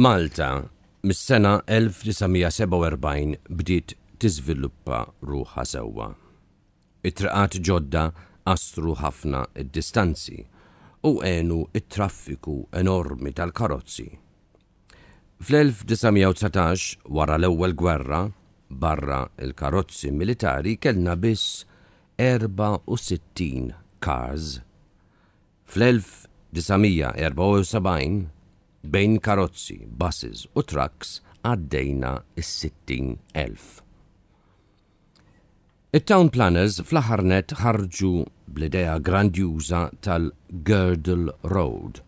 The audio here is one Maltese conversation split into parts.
Malta mis-sena 1947 bdiet tiżviluppa ruħa sewwa. It-traqat ġodda astru ħafna id-distanzi u għenu it-traffiku enormi tal-karozzi. Fl-1919, wara l-ewwel gwerra, barra il-karozzi militari kellna biss 64 cars. Fl-1974 Bejn karozzi, buses u trucks għaddejna is-60,000. Il-Town Planners fl-ħarnet ħarġu bl-idea grandjuża tal-Girdle Road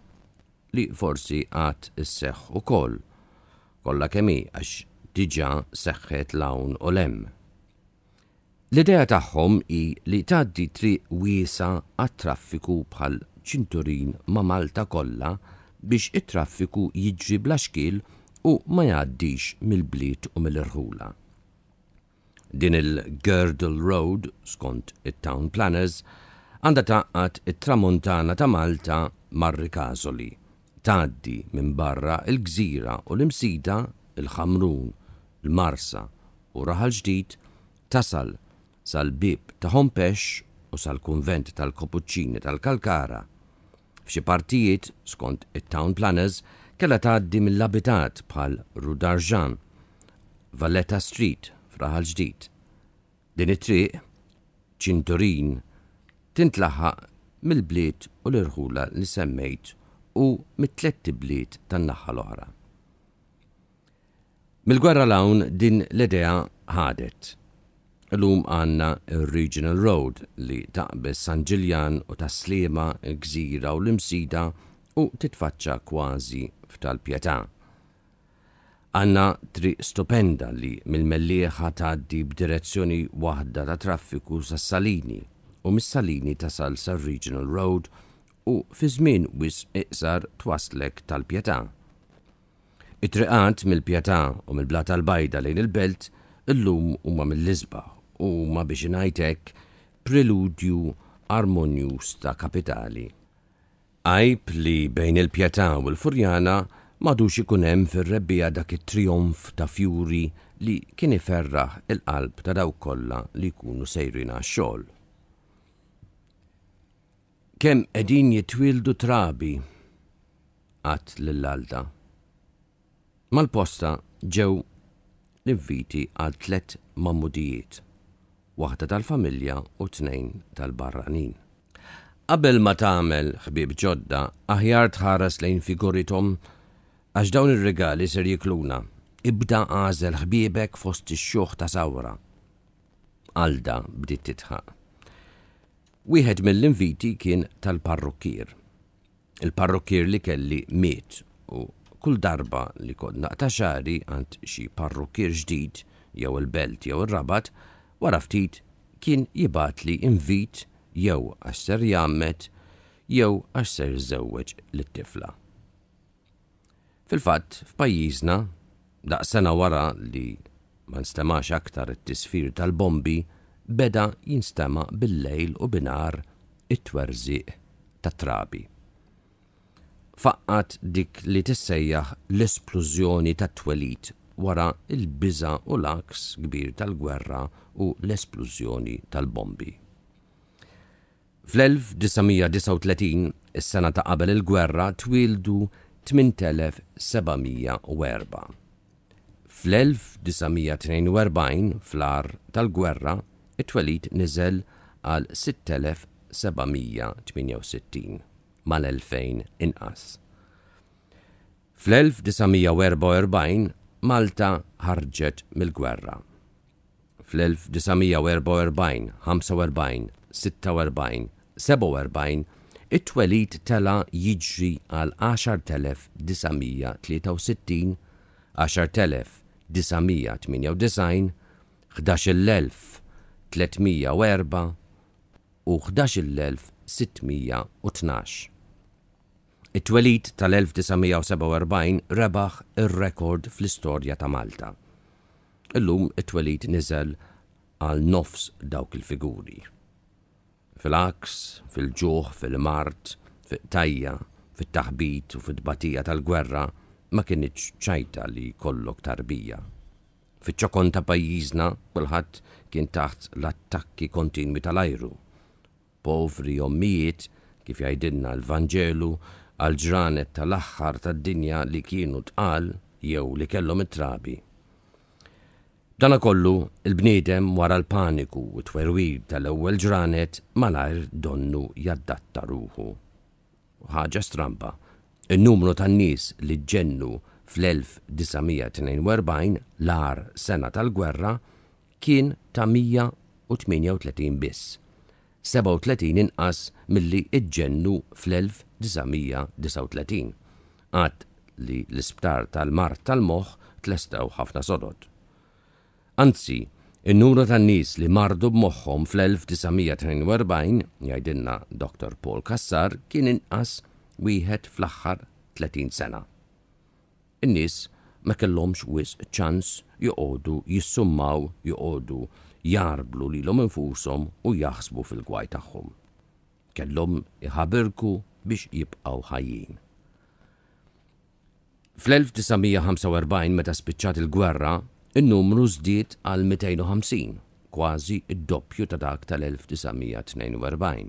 li forsi għat is-seħ u koll. Kolla kemi għax diġa seħħet lawn u lem. L-idea tagħhom hi li taddi tri wiesa għat-traffiku bħal ċinturin ma' Malta kollha biex it-traffiku jiġri bla xkil u ma jgħaddix mill-bliet u mill-irħula. Din il-Girdle Road, skont it-Town Planners, għanda taqqat it-tramontana ta' Malta marri kazoli. taddi minn barra il-gżira u l-imsida il-ħamrun, il-marsa u raħal ġdid tasal sal-bib ta' Hompex u sal-kunvent tal-Kopuċċini tal-Kalkara – F'xi partijiet, skont it-town planners, kella tgħaddi mill-abitat bħal Rudarjan, Valletta Street, fraħal ġdid. Din it-triq, ċinturin, tintlaħaq mill-bliet u l-irħula li semmejt u mit-tletti bliet tan-naħa l-oħra. mil gwerra lawn din l-idea ħadet Illum għanna regional Road li taqbis San Ġiljan u taslima il-gżira u l-imsida u titfaċċa kważi f'tal-pjetà. Għanna tri stupenda li mill-mellieħa tgħaddi b'direzzjoni waħda ta' traffiku sa' Salini u mis-Salini ta' Salsa Regional Road u fi żmien wis iqsar twaslek tal-pjetà. It-triqat mill-pjetà u mill-blat tal-bajda lejn il-belt illum huma mill-isbaħ u ma biex ngħidlek preludju armonjus ta' kapitali. Ajp li bejn il pjetà u l-furjana madux ikun hemm fir-rebbija dak it triumf ta' fjuri li kien iferraħ il-qalb ta' dawk kollha li jkunu sejrina x-xogħol. Kemm qegħdin jitwildu trabi għat l alda Mal-posta ġew l-inviti għal tlet mammudijiet waħda tal-familja u tnejn tal-barranin. Qabel ma tagħmel ħbieb ġodda, aħjar tħares lejn figuritom għax dawn ir-regali ser jikluna. Ibda għażel ħbiebek fost ix xuħ ta' sawra. Alda bdiet titħaq. Wieħed mill-inviti kien tal-parrukkier. Il-parrukkier li kelli miet u kull darba li kod naqta xari għand xi parrukkier ġdid jew il-belt jew ir-rabat il Wara ftit kien jibat li invit jew għax ser jammet jew għax ser żewweġ lit-tifla. Fil-fatt, f'pajjiżna, daqsena wara li ma nstemax aktar it-tisfir tal-bombi, beda jinstema bil-lejl u binar it-twerżiq ta' trabi. Faqqat dik li tissejjaħ l-esplużjoni ta' twelit wara il-biża u l-aks kbir tal-gwerra u l-esplużjoni tal-bombi. Fl-1939, is-sena ta' qabel il-gwerra, twildu 8704. Fl-1942, fl-ar tal-gwerra, it-twelit niżel għal 6768 mal-2000 inqas. Fl-1944 Malta ħarġet mill-gwerra. Fl-1944, 45, 46, it twelid tela jiġri għal 10,963, 10,998, 11,304 u 11,612. It-twelid tal-1947 rebaħ ir-rekord fl-istorja ta' Malta. Illum it-twelid niżel għal nofs dawk il-figuri. Fil-aks, fil-ġuħ, fil-mart, fil-tajja, fil-taħbit u fil-batija tal-gwerra ma kienieċ ċajta li kollok tarbija. fil ċokon ta' pajjiżna kulħadd kien taħt l-attakki kontinwi tal-ajru. Povri jommijiet kif jgħidilna l vangelu għal ġranet tal-axħar tad-dinja li kienu tqal jew li kellhom it-trabi. Dana kollu il-bniedem wara l-paniku u twerwid tal-ewwel ġranet malajr donnu jaddatta ruħu. Ħaġa stramba, il-numru tan-nies li ġennu fl-1942 l-ar sena tal-gwerra kien ta' 138 biss, 37 inqas milli iġġennu fl-1942. 1939. Għad li l-isptar tal-mar tal-moħ tlestaw ħafna sodod. Anzi, il-numru tan nis li mardu b'moħħom fl-1942, jgħidinna Dr. Paul Kassar, kien inqas wieħed fl-aħħar 30 sena. In-nies ma kellhomx wis ċans joqogħdu jissummaw, joqogħdu jarblu lilhom infushom u jaħsbu fil-gwaj tagħhom. Kellhom iħabirku biex jibqaw ħajjin. Fl-1945 meta spiċċat il-gwerra, in-numru żdied għal 250, kważi id-doppju ta' dak tal-1942.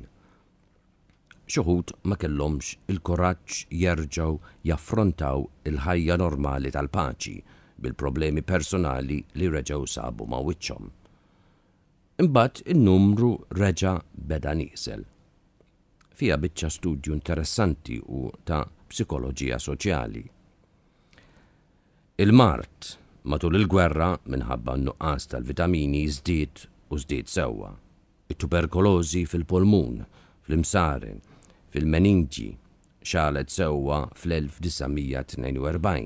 Xuħut ma kellhomx il-kuraġġ jerġgħu jaffrontaw il-ħajja normali tal-paċi bil-problemi personali li reġgħu sabu ma' wiċċhom. Imbagħad in-numru reġa' beda niesel fija biċċa studju interessanti u ta' psikoloġija soċjali. Il-Mart matul il-gwerra minħabba n-nuqqas tal-vitamini zdiet u zdiet sewwa. It-tuberkulożi fil polmun fil-msarin, fil-meninġi xalet sewwa fl-1942.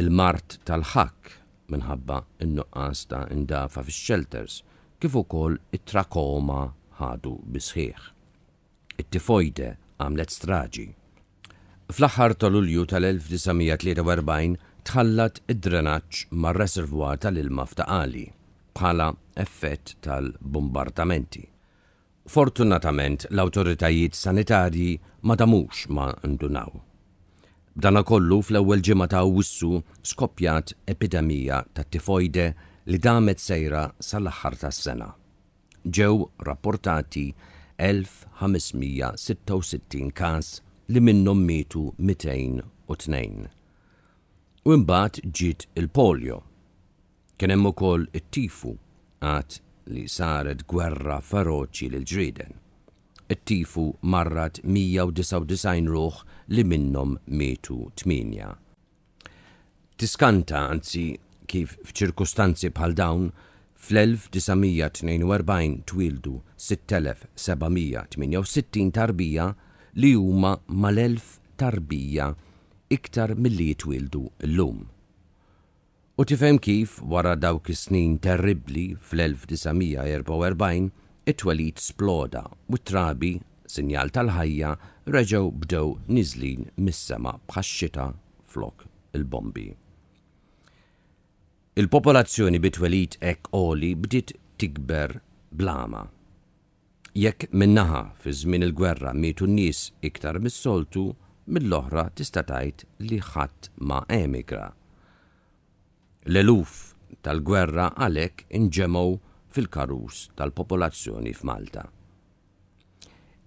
Il-Mart tal-ħak minħabba n-nuqqas ta' indafa fil shelters kif ukoll it-trakoma ħadu bisħiħ it tifojde għamlet straġi. Fl-aħħar ta' Lulju tal-1943 tħallat id-drenaċ mar-reservwar tal-ilma f'taqali bħala effett tal-bombardamenti. Fortunatament l-autoritajiet sanitarji ma damux ma ndunaw. B'dana kollu fl-ewwel ġimgħa ta' Awwissu skoppjat epidemija ta' tifojde li damet sejra sal-aħħar tas-sena. Ġew rapportati 1566 kas li minnhom mitu 202. U imbat ġiet il-polio. Kien hemm ukoll it-tifu għad li saret gwerra feroċi l ġrieden. It-tifu marrat 199 ruħ li minnhom mitu 8. Tiskanta anzi kif f'ċirkustanzi bħal dawn Fl-1942 twildu 6768 tarbija li huma mal-1000 tarbija iktar mill-li twildu l-lum. U tifhem kif wara dawk is-snin terribli fl-1944 it twelit sploda u trabi sinjal tal-ħajja reġgħu bdew niżlin mis-sema bħax-xita flok il-bombi. Il-popolazzjoni bitwelit ek oli bdiet tikber blama. Jekk minnaħa fi żmien il-gwerra mietu n-nies iktar mis-soltu, mill-oħra tista' tgħid li ħadd ma emigra. L-eluf tal-gwerra għalhekk inġemow fil-karus tal-popolazzjoni f'Malta.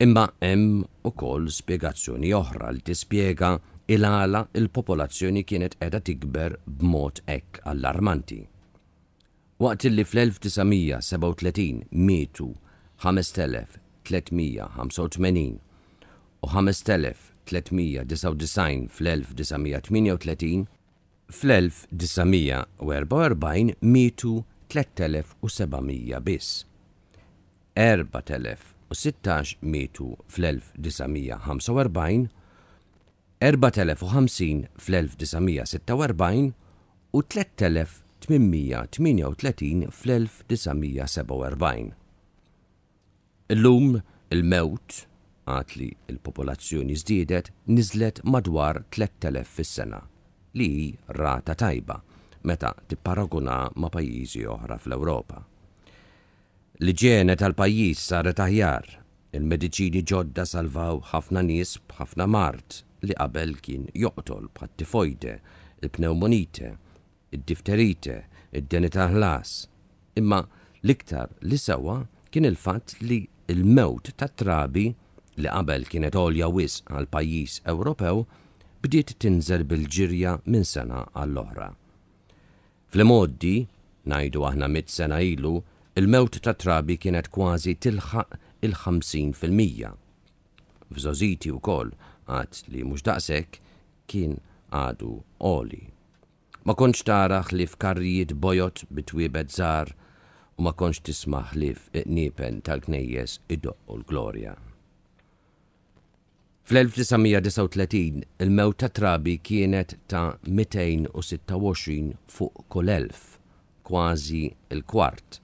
Imma hemm ukoll spjegazzjoni oħra li tispjega il-għala il-popolazzjoni kienet edha tikber b'mod ek allarmanti. Waqt li fl-1937 mietu 5385 u 5399 fl-1938 fl-1944 mietu 3700 biss. 4016 mietu fl-1945 4050 fl-1946 u 3838 fl-1947. Illum il-mewt, għat li il-popolazzjoni żdiedet, nizlet madwar 3000 fis-sena, li rata tajba meta tipparaguna ma' pajjiżi oħra fl-Ewropa. L-ġene tal-pajjiż saret aħjar, il-mediċini ġodda salvaw ħafna nies b'ħafna mart li qabel kien joqtol bħat tifojde il-pneumonite, il-difterite, id denita ħlas. Imma l-iktar li sewa kien il-fatt li il-mewt ta' trabi li qabel kienet olja wis għal pajjiż Ewropew bdiet tinżel bil-ġirja minn sena għall-oħra. fl moddi najdu aħna mit sena ilu, il-mewt ta' trabi kienet kważi tilħaq il-50%. F'żożiti u koll, għad li mux daqsek kien għadu oli. Ma konċ taraħ li f'karrijiet bojot bitwibet zar u ma konċ tismaħ li f'nipen tal-knejjes id u l-glorja. Fl-1939 il mewta trabi kienet ta' 226 fuq kull elf, kważi il-kwart.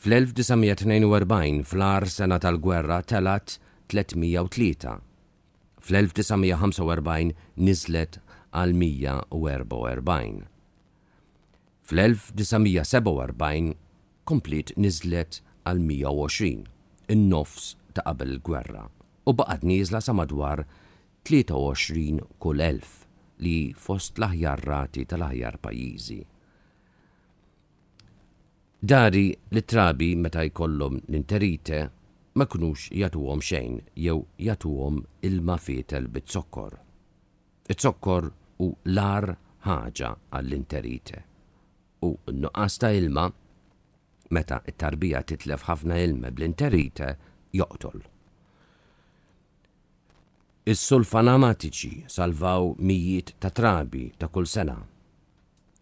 Fl-1942 fl-ar sena tal-gwerra telat 303 fl-1945 nizlet għal 144. Fl-1947 komplit nizlet għal 120, in-nofs ta' qabel gwerra, u baqad nizla sa madwar 23 kull elf li fost l-aħjar rati tal-aħjar pajizi. Dari li trabi meta jkollhom l-interite ma kunux jatuhom xejn jew jatuhom ilma fetel bit-zokkor. It-zokkor u lar ħaġa għall-interite. U n-nuqqas ta' ilma, meta it-tarbija titlef ħafna ilma bl-interite, joqtol. Is-sulfanamatiċi salvaw mijiet ta' trabi ta' kull sena.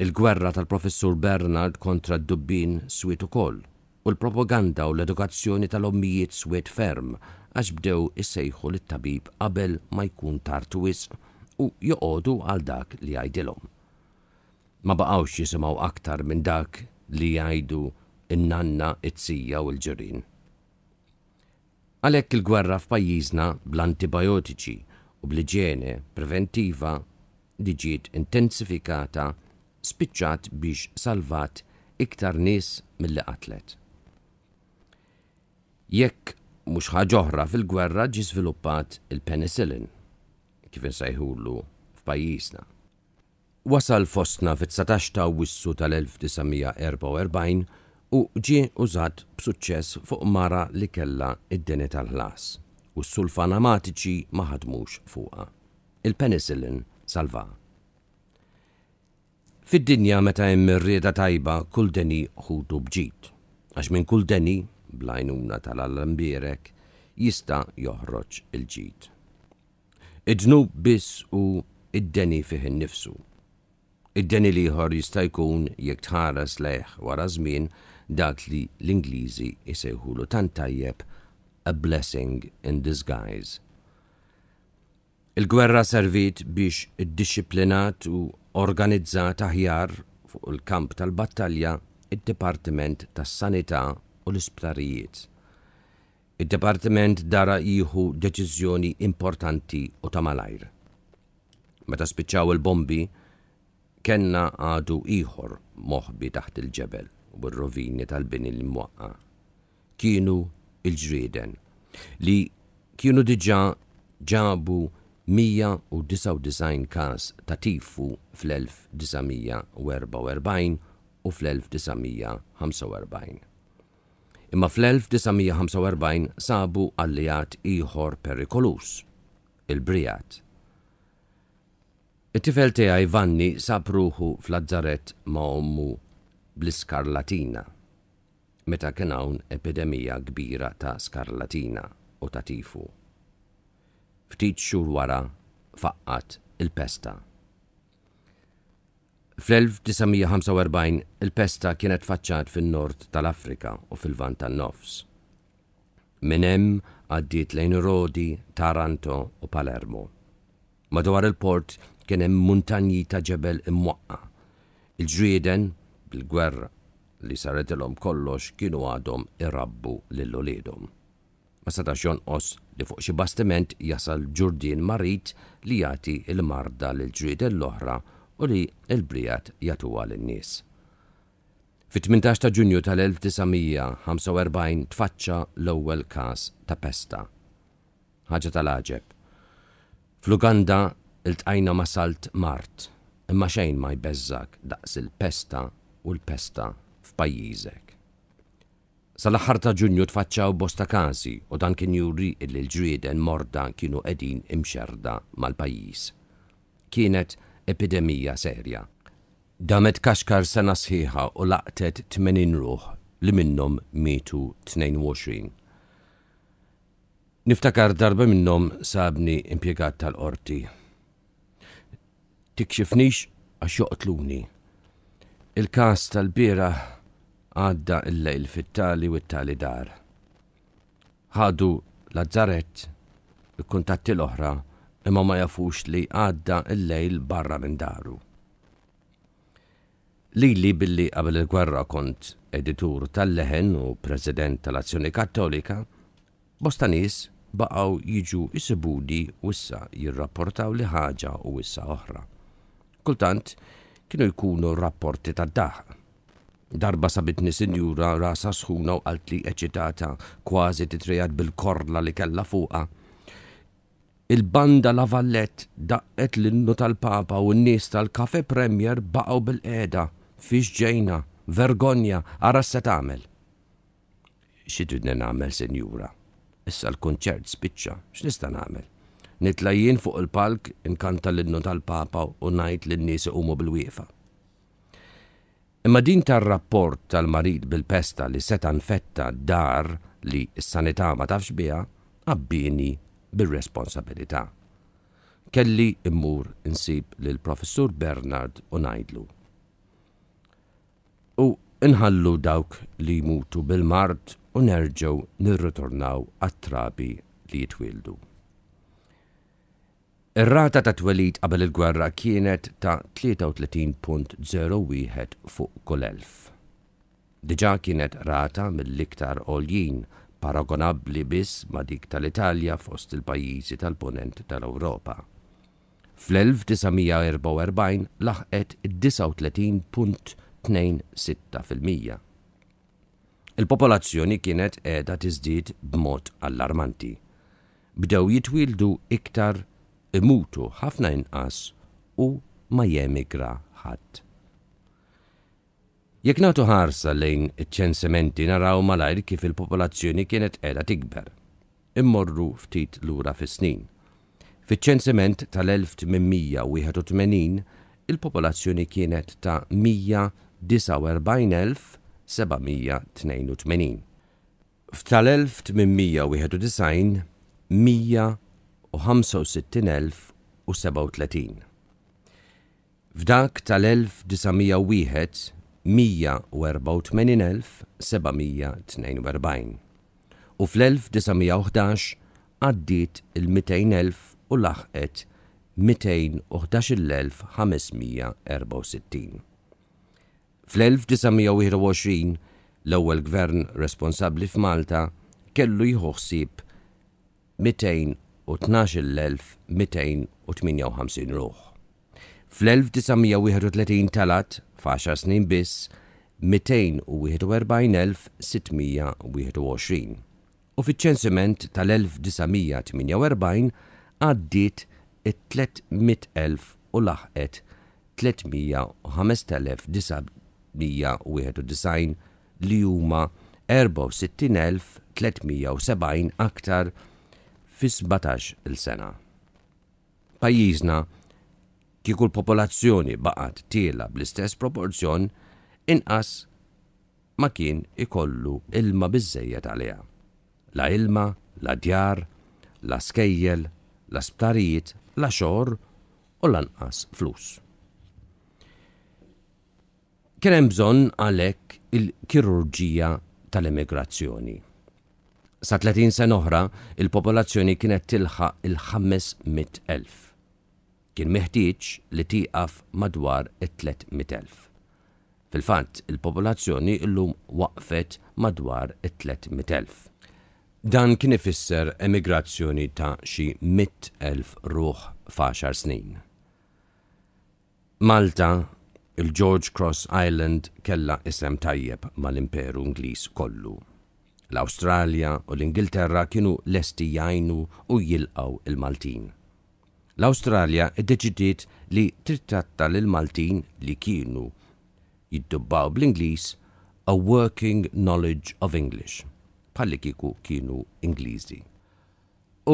Il-gwerra tal-professur Bernard kontra d-dubbin swiet ukoll. koll u l-propaganda u l-edukazzjoni tal-ommijiet swed ferm għax bdew issejħu lit-tabib qabel ma jkun tartu wisq u joqodu għal dak li għajdilom. Ma baqgħux jisimaw aktar minn dak li jgħidu in-nanna, it-sija u l-ġirin. Għalhekk il-gwerra f'pajjiżna bl-antibiotiċi u bl-iġene preventiva li intensifikata spiċċat biex salvat iktar nies mill-li jekk mhux ħaġoħra fil-gwerra ġi sviluppat il-penicillin, kif jħullu f'pajjiżna. Wasal fostna fit-19 ta' wissu tal-1944 u ġie użat b'suċċess fuq mara li kella id-deni tal-ħlas u s-sulfanamatiċi ma ħadmux fuqha. Il-penicillin salva. Fid-dinja meta hemm rieda tajba kull deni ħudu bġid, għax minn kull deni blajnuna tal-allambirek jista joħroġ il-ġid. id dnub biss u id-deni fih nifsu. Id-deni liħor jista' jkun jek tħares leħ wara żmien dak li l-Ingliżi jsejħulu tant tajjeb a blessing in disguise. Il-gwerra servit biex id-disciplinat u organizzat aħjar fuq il-kamp tal-battalja id-Dipartiment tas-Sanità u l-isptarijiet. Id-Departiment dara jihu deċiżjoni importanti u tamalajr. Meta spiċċaw il-bombi, kenna għadu ieħor moħbi taħt il-ġebel u r-rovini tal-bini l-mwaqqa. Kienu il-ġrieden li kienu diġa ġabu 199 kas ta' tifu fl-1944 u fl-1945 imma fl-1945 sabu għalliat ieħor perikolus, il-Brijat. It-tifel tiegħi Vanni sab ruħu fl azzaret ma' ommu bl-iskarlatina, meta kien hawn epidemija kbira ta' skarlatina u ta' tifu. Ftit xhur wara faqqat il-pesta. Fl-1945 il-pesta kienet faċċat fin-nord tal-Afrika u fil-vant tan-nofs. Minem hemm għaddiet lejn Rodi, Taranto u Palermo. Madwar il-port kien hemm muntanji ta' ġebel immuqqa. Il-ġrieden bil-gwerra li saret kollox kienu għadhom irrabbu lil uliedhom. Ma setax jonqos li fuq xi bastiment jasal ġurdin marit li jagħti il-marda lil ġrieden l-oħra u li il-brijat jatuwa l-nies. Fit-18 ta' ġunju tal-1945 tfaċċa l-ewwel każ ta' pesta. Ħaġa tal-aġeb. Fl-Uganda il-tqajna ma' salt Mart, imma xejn ma' jbeżżak daqs il-pesta u l-pesta f'pajjiżek. Sal-aħħar ta' ġunju tfaċċaw bosta każi u dan kien juri il ġrieden morda kienu qegħdin imxerda mal-pajjiż. Kienet epidemija serja. Damet kaxkar sena sħiħa u laqtet 80 ruħ li minnom mitu 22. Niftakar darba minnom sabni impiegat tal-qorti. Tikxifnix għax joqtluni. Il-kas tal-bira għadda il-lejl fit-tali u tali dar. Ħadu l-azzaret, il-kuntatti l-oħra imma ma jafux li għadda il-lejl barra minn daru. Lili billi qabel il-gwerra kont editur tal-leħen u president tal-Azzjoni Kattolika, bosta nies baqgħu jiġu isibudi wissa jirrapportaw li ħaġa u wissa oħra. Kultant kienu jkunu rapporti tad-daħ. Darba sabitni sinjura rasa sħuna u għalt li eċitata kważi titrijad bil-korla li kella fuqa il-banda la vallet daqqet l-innu tal-papa u n-nis tal-kafe premier baqaw bil-qeda, fiex ġejna, vergonja, għara se tamel. n namel, senjura. Issa l-konċert spiċċa, x'nista' namel? Nitla jien fuq il-palk inkanta l-innu tal-papa u najt l-nies umu bil-wiefa. Imma din tar-rapport tal-marit bil-pesta li setan nfetta dar li s-sanità ma tafx biha, abbini bir-responsabilità. Kelli immur insib lil professur Bernard u U inħallu dawk li jmutu bil-mart u nerġgħu nirritornaw għat-trabi li jitwildu. Ir-rata ta' twelid qabel il-gwerra kienet ta' 33.01 fuq kull elf. Diġa kienet rata mill-iktar oljin paragonabli biss ma dik tal-Italja fost il-pajjiżi tal-ponent tal-Ewropa. Fl-1944 laħqet 39.26%. Il-popolazzjoni kienet qiegħda tiżdied b'mod allarmanti. Bdew jitwildu iktar imutu ħafna inqas u ma jemigra ħadd. Jekk nagħtu ħarsa lejn iċ-ċensimenti naraw malajr kif il-popolazzjoni kienet qiegħda tikber. Immorru ftit lura fis-snin. Fiċ-ċensiment tal-1881 il-popolazzjoni kienet ta' 149,782. F'tal-1891 165,037. F'dak tal-1901 184,742 u fl-1911 għaddit il-200,000 u laħqet 211,564. Fl-1921 l-ewwel gvern responsabbli f'Malta kellu jħuħsib 212,258 ruħ. Fl-1931 talat f'għaxar snin biss 241,621. U fiċ-ċensiment tal-1948 għaddit it-300,000 u laħqet 305,991 li huma 64,370 aktar fis 17 il-sena. Pajjiżna kieku l-popolazzjoni baqat tiela bl-istess proporzjon inqas ma kien ikollu ilma biżejjed għaliha. La ilma, la djar, la skejjel, la sptarijiet, la xor u lanqas flus. Kien hemm bżonn għalhekk il-kirurġija tal-immigrazzjoni. Sa 30 sena oħra, il-popolazzjoni kienet tilħa il-500,000 kien meħtieġ li tieqaf madwar it-300,000. Fil-fatt, il-popolazzjoni illum waqfet madwar it-300,000. Dan kien ifisser emigrazzjoni ta' xi 100,000 ruħ f'għaxar snin. Malta, il-George Cross Island kella isem tajjeb mal-imperu Ingliż kollu. L-Awstralja u l-Ingilterra kienu lesti jajnu u jilqaw il-Maltin l-Awstralja iddeċidiet li trittatta lil Maltin li kienu jiddubbaw bl-Ingliż a working knowledge of English bħalli kiku kienu Ingliżi.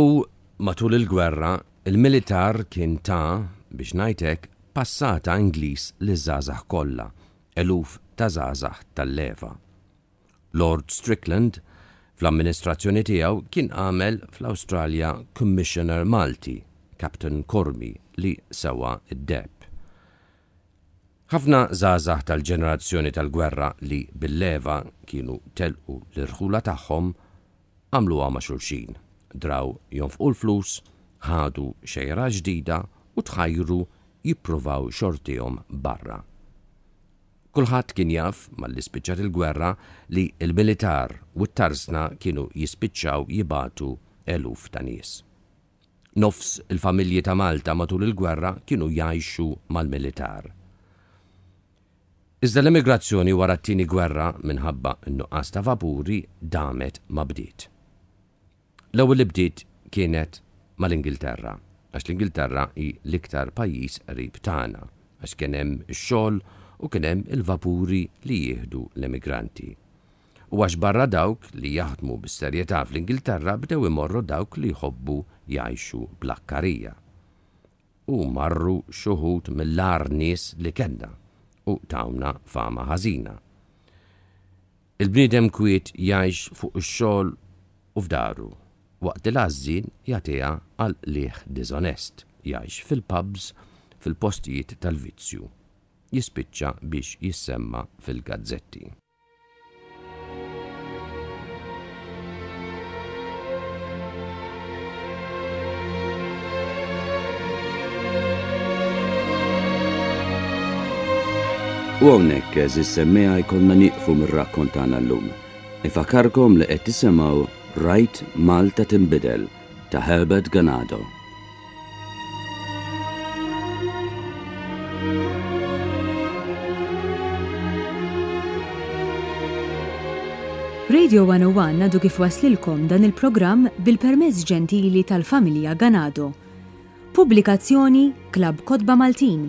U matul il-gwerra il-militar kien ta' biex najtek passata Ingliż li żgħażagħ kollha, eluf ta' żgħażagħ tal-leva. Lord Strickland fl-amministrazzjoni tiegħu kien għamel fl australia Commissioner Malti Captain Cormi li sewa id-deb. Ħafna zazah tal-ġenerazzjoni tal-gwerra li bil-leva kienu telqu l-irħula tagħhom għamlu għama xulxin, draw jonfqu l-flus, ħadu xejra ġdida u tħajru jippruvaw xortijom barra. Kulħadd kien jaf mal-ispiċċat il-gwerra li il-militar u t-tarsna kienu jispiċċaw jibatu eluf ta' nies. Nofs il-familji ta' Malta matul il-gwerra kienu jgħixu mal-militar. Iżda l-immigrazzjoni wara t-tieni gwerra minħabba n-nuqqas ta' vapuri damet ma bdiet. L-ewwel li bdiet kienet mal-Ingilterra, għax l-Ingilterra hi l-iktar pajjiż qrib tagħna, għax kien hemm ix-xogħol u kien hemm il-vapuri li jieħdu l-emigranti u għax barra dawk li jaħdmu bis-serjetà fl-Ingilterra bdew imorru dawk li jħobbu jgħixu blakkarija. U marru xuħut mill-ar nies li kenna u tawna fama ħażina. Il-bniedem kwiet jgħix fuq ix-xogħol u f'daru, waqt il-għażin jagħtiha għal liħ dizonest jgħix fil-pubs fil-postijiet tal-vizzju. Jispiċċa biex jissemma fil-gazzetti. U għonek eżis semmeja jkollna niqfu mir-rakkontana l-lum. Ifakarkom li qed tisimgħu Right Malta Timbidel ta' Herbert Ganado. Radio 101 għadu kif waslilkom dan il-programm bil-permezz ġentili tal-familja Ganado. Publikazzjoni Klab Kodba Maltin